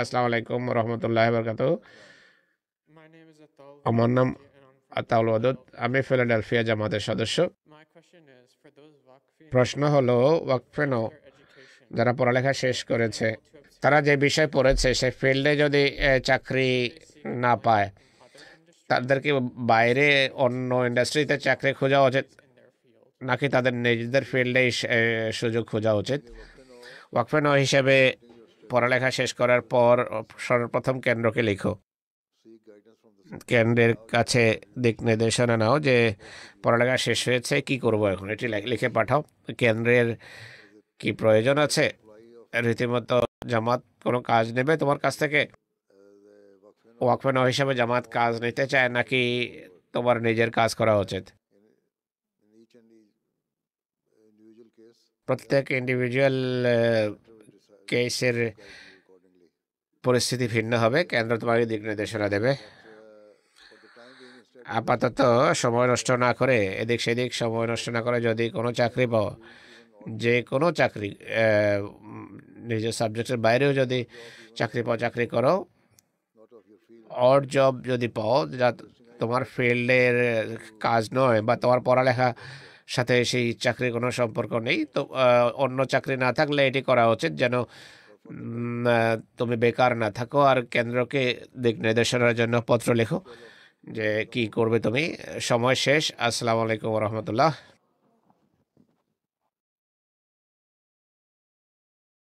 আসসালামু আলাইকুম রহমতুল্লাহ বরকাত আমার নাম আতাউল ওয়াদুদ আমি ফিলাডেলফিয়া জামাতের সদস্য প্রশ্ন হলো ওয়াকফেন যারা পড়ালেখা শেষ করেছে তারা যে বিষয় পড়েছে সেই ফিল্ডে যদি চাকরি না পায় তাদেরকে বাইরে অন্য ইন্ডাস্ট্রিতে চাকরি খোঁজা উচিত নাকি তাদের নিজেদের ফিল্ডে সুযোগ খোঁজা উচিত ওয়াকফেন হিসেবে পড়ালেখা শেষ করার পর সর্বপ্রথম কেন্দ্রকে লেখো কেন্দ্রের কাছে দিক নির্দেশনা নাও যে পড়ালেখা শেষ হয়েছে কি করব এখন এটি লিখে পাঠাও কেন্দ্রের কি প্রয়োজন আছে রীতিমতো জামাত কোনো কাজ নেবে তোমার কাছ থেকে ওয়াকফেন হিসাবে জামাত কাজ নিতে চায় নাকি তোমার নিজের কাজ করা উচিত প্রত্যেক ইন্ডিভিজুয়াল কেসের পরিস্থিতি ভিন্ন হবে কেন্দ্র তোমাকে দিক নির্দেশনা দেবে আপাতত সময় নষ্ট না করে এদিক সেদিক সময় নষ্ট না করে যদি কোনো চাকরি পাও যে কোনো চাকরি নিজের সাবজেক্টের বাইরেও যদি চাকরি পাও চাকরি করো অড জব যদি পাও যা তোমার ফিল্ডের কাজ নয় বা তোমার পড়ালেখা সাথে সেই চাকরির কোনো সম্পর্ক নেই তো অন্য চাকরি না থাকলে এটি করা উচিত যেন তুমি বেকার না থাকো আর কেন্দ্রকে দিক নির্দেশনার জন্য পত্র লেখো যে কি করবে তুমি সময় শেষ আসসালামু আলাইকুম রহমতুল্লাহ